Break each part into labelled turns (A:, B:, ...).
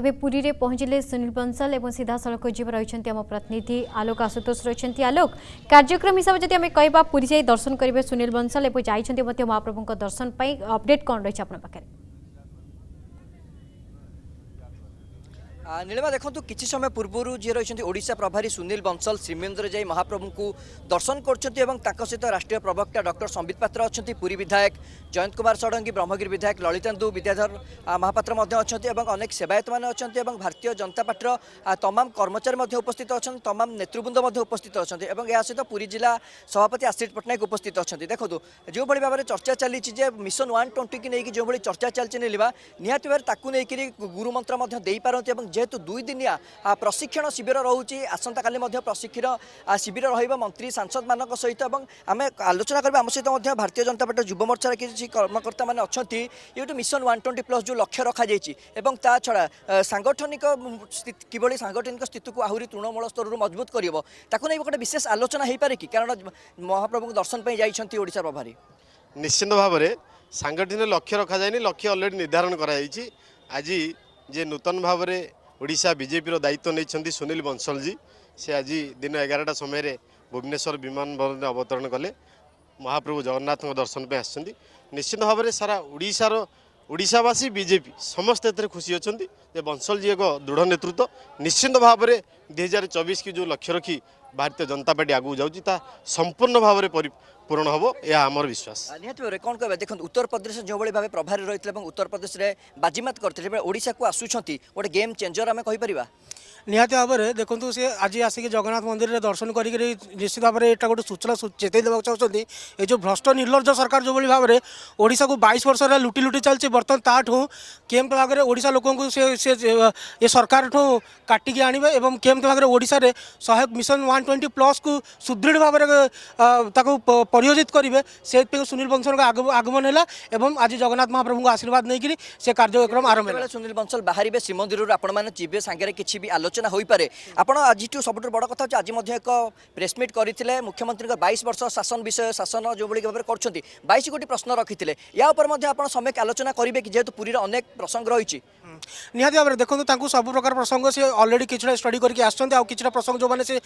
A: এবে পুরীরে পৌঁছিলে সুনীল বনসল এবং সিধাসলখ যিয়ে রয়েছেন আমার প্রতিনিধি আলোক আশুতোষ রয়েছেন আলোক কার্যক্রম হিসাবে যদি আমি কহবা পুরী যাই দর্শন করবে সুনীল বনসল এবং যাই মহাপ্রভুঙ্ দর্শন পাই অপডেট কম রয়েছে আপনার পাখে
B: ନୀଳିମା ଦେଖନ୍ତୁ କିଛି ସମୟ ପୂର୍ବରୁ ଯିଏ ରହିଛନ୍ତି ଓଡ଼ିଶା ପ୍ରଭାରୀ ସୁନୀଲ ବଂଶଲ ଶ୍ରୀମେନ୍ଦ୍ର ଯାଇ ମହାପ୍ରଭୁଙ୍କୁ ଦର୍ଶନ କରୁଛନ୍ତି ଏବଂ ତାଙ୍କ ସହିତ ରାଷ୍ଟ୍ରୀୟ ପ୍ରବକ୍ତା ଡକ୍ଟର ସମ୍ବିତ ପାତ୍ର ଅଛନ୍ତି ପୁରୀ ବିଧାୟକ ଜୟନ୍ତ କୁମାର ଷଡ଼ଙ୍ଗୀ ବ୍ରହ୍ମଗିରି ବିଧାୟକ ଲଳିତାନ୍ଦୁ ବିଦ୍ୟାଧର ମହାପାତ୍ର ମଧ୍ୟ ଅଛନ୍ତି ଏବଂ ଅନେକ ସେବାୟତମାନେ ଅଛନ୍ତି ଏବଂ ଭାରତୀୟ ଜନତା ପାର୍ଟିର ତମାମ କର୍ମଚାରୀ ମଧ୍ୟ ଉପସ୍ଥିତ ଅଛନ୍ତି ତମାମ ନେତୃବୃନ୍ଦ ମଧ୍ୟ ଉପସ୍ଥିତ ଅଛନ୍ତି ଏବଂ ଏହା ସହିତ ପୁରୀ ଜିଲ୍ଲା ସଭାପତି ଆଶିଷ ପଟ୍ଟନାୟକ ଉପସ୍ଥିତ ଅଛନ୍ତି ଦେଖନ୍ତୁ ଯେଉଁଭଳି ଭାବରେ ଚର୍ଚ୍ଚା ଚାଲିଛି ଯେ ମିଶନ ୱାନ୍ ଟ୍ୱେଣ୍ଟିକି ନେଇକି ଯେଉଁଭଳି ଚର୍ଚ୍ଚା ଚାଲିଛି ନୀଳିମା ନିହାତି ଭାବରେ ତାକୁ ନେଇକରି ଗୁରୁମନ୍ତ୍ର ମଧ୍ୟ ଦେଇପାରନ୍ତି ଏବଂ যেহেতু দুই দিনিয়া প্রশিক্ষণ শিবির রয়েছে আসন্তা আসন্তকালি প্রশিক্ষণ শিবির রহব মন্ত্রী সাংসদ মান সহিত এবং আমি আলোচনা করবো আমার সহ ভারতীয় জনতা পার্টি যুব মোর্চার কিছু কর্মকর্তা মানে অনেক ইয়ে মিশন ওয়ান টোয়েন্টি প্লস যে লক্ষ্য রখা যাই এবং তা ছড়া সাংগঠনিক কিভাবে সাংগঠনিক স্থিতিকে আহরি তৃণমূল স্তরু মজবুত করব তাকে নিয়ে গোটে বিশেষ আলোচনা হয়ে পে কি কারণ মহাপ্রভু দর্শন যাই ওড়শা প্রভারি নিশ্চিন্ত
C: ভাবে সাংগঠনিক লক্ষ্য রখা যায়নি লক্ষ্য অলরেডি নির্ধারণ করা হয়েছে আজ যে নূতন ভাবে ଓଡ଼ିଶା ବିଜେପିର ଦାୟିତ୍ୱ ନେଇଛନ୍ତି ସୁନୀଲ ବଂଶଲଜୀ ସେ ଆଜି ଦିନ ଏଗାରଟା ସମୟରେ ଭୁବନେଶ୍ୱର ବିମାନବନ୍ଦରରେ ଅବତରଣ କଲେ ମହାପ୍ରଭୁ ଜଗନ୍ନାଥଙ୍କ ଦର୍ଶନ ପାଇଁ ଆସିଛନ୍ତି ନିଶ୍ଚିତ ଭାବରେ ସାରା ଓଡ଼ିଶାର ଓଡ଼ିଶାବାସୀ ବିଜେପି ସମସ୍ତେ ଏଥିରେ ଖୁସି ଅଛନ୍ତି ଯେ ବଂଶଲଜୀ ଏକ ଦୃଢ଼ ନେତୃତ୍ୱ ନିଶ୍ଚିନ୍ତ ଭାବରେ ଦୁଇ ହଜାର ଚବିଶକୁ ଯେଉଁ ଲକ୍ଷ୍ୟ ରଖି ଭାରତୀୟ ଜନତା ପାର୍ଟି ଆଗକୁ ଯାଉଛି ତାହା ସମ୍ପୂର୍ଣ୍ଣ ଭାବରେ ପରିପୂରଣ ହେବ ଏହା ଆମର ବିଶ୍ୱାସ
B: ନିହାତି ଭାବରେ କ'ଣ କହିବା ଦେଖନ୍ତୁ ଉତ୍ତରପ୍ରଦେଶ ଯେଉଁଭଳି ଭାବେ ପ୍ରଭାରୀ ରହିଥିଲେ ଏବଂ ଉତ୍ତରପ୍ରଦେଶରେ ବାଜିମାତ କରିଥିଲେ ଓଡ଼ିଶାକୁ ଆସୁଛନ୍ତି ଗୋଟେ ଗେମ୍ ଚେଞ୍ଜର ଆମେ କହିପାରିବା
D: निहाती भाव में देखो सी आज आसिक जगन्नाथ मंदिर में दर्शन करके निश्चित भाव में गोटे सूचना चेत चाहते ये जो भ्रष्ट निर्लज सरकार जो भाव में ओडा को बैश वर्ष लुटि लुटि चलती बर्तन ताठ केम भाग में ओडा लोक ये सरकार ठूँ काटिक आमती भाग में ओडे सहायक मिशन वन ट्वेंटी प्लस को सुदृढ़ भाव में परियोजित करेंगे से सुनील बंसल आगमन है आज जगन्नाथ महाप्रभु को आशीर्वाद नहीं कार्यक्रम आरम्भ
B: सुनील बंसल बाहर श्रीमंदिर आपे सांगे कि आलोचना আলোচনা হয়ে আপনার আজিঠু সবুঠ বড় কথা হচ্ছে আজ এক প্রেসমিট করে মুখ্যমন্ত্রী বাইশ বর্ষ শাসন বিষয় শাসন যেভাবে ভাবে করছেন বাইশ গোটি প্রশ্ন রাখি ইয়া উপরে আপনার সম্যক আলোচনা করবে কি যেহেতু পুরীর অনেক প্রসঙ্গ রয়েছে ନିହାତି ଭାବରେ
D: ଦେଖନ୍ତୁ ତାଙ୍କୁ ସବୁ ପ୍ରକାର ପ୍ରସଙ୍ଗ ସେ ଅଲରେଡ଼ି କିଛିଟା ଷ୍ଟଡି କରିକି ଆସିଛନ୍ତି ଆଉ କିଛିଟା ପ୍ରସଙ୍ଗ ଯେଉଁମାନେ ସେ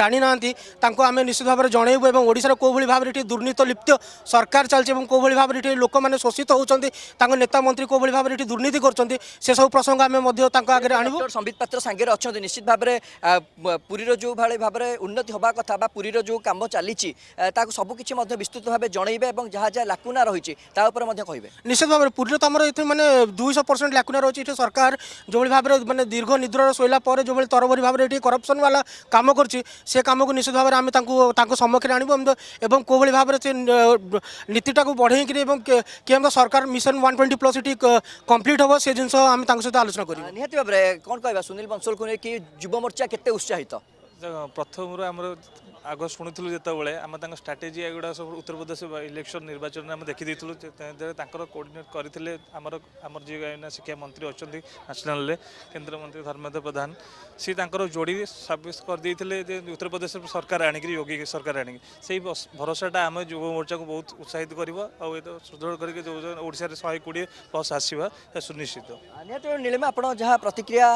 D: ଜାଣିନାହାନ୍ତି ତାଙ୍କୁ ଆମେ ନିଶ୍ଚିତ ଭାବରେ ଜଣେଇବୁ ଏବଂ ଓଡ଼ିଶାର କେଉଁଭଳି ଭାବରେ ଏଠି ଦୁର୍ନୀତ ଲିପ୍ତ ସରକାର ଚାଲିଛି ଏବଂ କେଉଁଭଳି ଭାବରେ ଏଠି ଲୋକମାନେ ଶୋଷିତ ହେଉଛନ୍ତି ତାଙ୍କ ନେତା ମନ୍ତ୍ରୀ କେଉଁଭଳି ଭାବରେ ଏଠି ଦୁର୍ନୀତି କରୁଛନ୍ତି ସେସବୁ ପ୍ରସଙ୍ଗ ଆମେ ମଧ୍ୟ ତାଙ୍କ
B: ଆଗରେ ଆଣିବୁ ସମ୍ବିତ ପାତ୍ର ସାଙ୍ଗରେ ଅଛନ୍ତି ନିଶ୍ଚିତ ଭାବରେ ପୁରୀର ଯେଉଁଭଳି ଭାବରେ ଉନ୍ନତି ହେବା କଥା ବା ପୁରୀର ଯେଉଁ କାମ ଚାଲିଛି ତାକୁ ସବୁକିଛି ମଧ୍ୟ ବିସ୍ତୃତ ଭାବେ ଜଣେଇବେ ଏବଂ ଯାହା ଯାହା ଲାକୁନା ରହିଛି ତା ଉପରେ ମଧ୍ୟ କହିବେ
D: ନିଶ୍ଚିତ ଭାବରେ ପୁରୀର ତ ଆମର ଏଠି ମାନେ ଦୁଇଶହ ପରସେଣ୍ଟ ଲାକୁନା ରହିଛି ଏଠି সরকার যেভাবে ভাবে মানে দীর্ঘ নিদ্রার শোলা পরে যেভাবে তরবরী ভাবে এটি করপশন বালা কাম করছি সে কামকে নিশ্চিত ভাবে আমি তাঁর সম্মুখে আনবু এবং কোভাবে ভাবে সে নীতিটা বড়াইকি এবং কেমন সরকার মিশন ওয়ান টোয়েন্টি প্লস এটি কমপ্লিট হব সে জিনিস আমি তাঁর সহ আলোচনা করি
B: নিহতি ভাবে কম কে সুনীল বনসলকে নেই যুবমোর্চা কেতে উৎসাহিত প্রথম আমার
C: আগ শুণুলু যেতবে আমি তাঁর স্ট্রাটেজি এগুলা সব উত্তরপ্রদেশ ইলেকশন নির্বাচন আমি দেখি তাঁর কোর্ডিনেট করে আমার আমার যে শিক্ষামন্ত্রী অনেক ন্যাশনাল কেন্দ্রমন্ত্রী ধর্মেন্দ্র প্রধান সি তাঁর যোড়ি সাব্যস্ত করে যে উত্তরপ্রদেশ সরকার আনিকি যোগী সরকার আনিকি সেই ভরসাটা আমি যুব মোর্চা বহু উৎসাহিত করব আদৃঢ় করি ওড়শার শহে কোড়িয়ে বস আসবা সুনিশ্চিত
B: নিহতি নীলিমা আপনার যা প্রতিক্রিয়া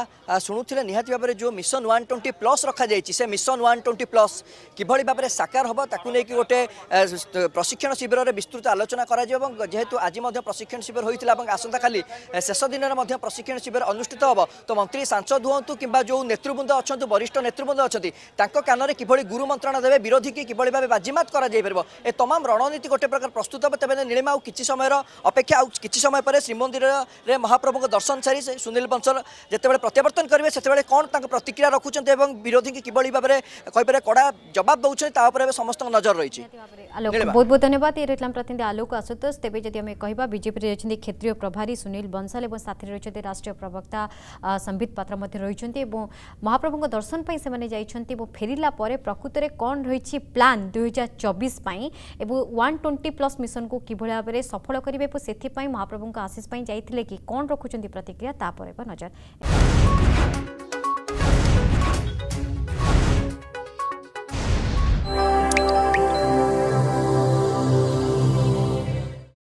B: শুণুলে নিহতি ভাবে যে মিশন ওয়ান টোয়েন্টি প্লস রখা যাই সে মিশন ওয়ান টোয়েন্টি প্লস কিভাবে ভাবে সাকার হব তাকে নিয়ে গোটে প্রশিক্ষণ শিবিরের বিস্তৃত আলোচনা করা এবং যেহেতু আজ প্রশিক্ষণ শিবির হয়েছিল এবং আসন্তকালি শেষ দিনের প্রশিক্ষণ শিবির অনুষ্ঠিত হব তো মন্ত্রী সাংসদ হুম কিংবা যে নেতৃবৃন্দ অনেক বরিষ্ঠ নেতৃবৃন্দ অনেক তাঁর কানরে কিভাবে গুরু মন্ত্রণা দেবে বিরোধী কি কিভাবে ভাবে বাজিমাত করা যাইপার এ তমাম রণনীতি গোটে প্রকার প্রস্তুত হব তেমনি নীলিমা আউ কিছু সময়ের অপেক্ষা আউ কিছু সময় পরে শ্রীমন্দিরের মহাপ্রভুঙ্ দর্শন সারি সুনীল বংশল যেতবে প্রত্যাবর্তন করবে সেতবে কোণ তাঁর প্রতিক্রিয়া রাখুছেন এবং বিরোধী কিভাবে ভাবে কইপারে কড়া জবাব जवाब दौरान समस्त नजर रही
A: बहुत बहुत धन्यवाद प्रतिनिधि आलोक आशुतोष तेज जदि आम कह बीजेपी क्षेत्रीय प्रभारी सुनील बंसल और साथी रही राष्ट्रीय प्रवक्ता संबित पात्र रही महाप्रभु दर्शन से फेरला प्रकृत में कौन रही प्लां दुई हजार चबिश वन ट्वेंटी प्लस मिशन को कि भाव में सफल करेंगे से महाप्रभु आशीष जाते कि कौन रखुच्च प्रतिक्रिया नजर